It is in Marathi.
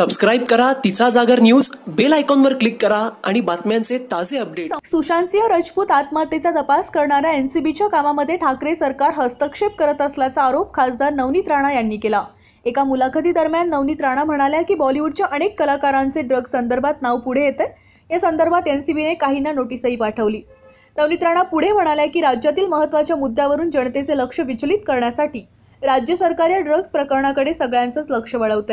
सबस्क्राईब करा तिचा जागर न्यूज बेल आयकॉनवर क्लिक करा आणि बातम्यांचे ताजे अपडेट सुशांत सिंह राजपूत आत्महत्येचा तपास करणाऱ्या एनसीबीच्या कामामध्ये ठाकरे सरकार हस्तक्षेप करत असल्याचा आरोप खासदार नवनीत राणा यांनी केला एका मुलाखती दरम्यान नवनीत राणा म्हणाल्या की बॉलिवूडच्या अनेक कलाकारांचे ड्रग संदर्भात नाव पुढे येते या संदर्भात एनसीबीने काहींना नोटीसही पाठवली नवनीत राणा पुढे म्हणाल्या की राज्यातील महत्त्वाच्या मुद्द्यावरून जनतेचे लक्ष विचलित करण्यासाठी राज्य सरकार या ड्रग्ज प्रकरणाकडे सगळ्यांचंच लक्ष वळवत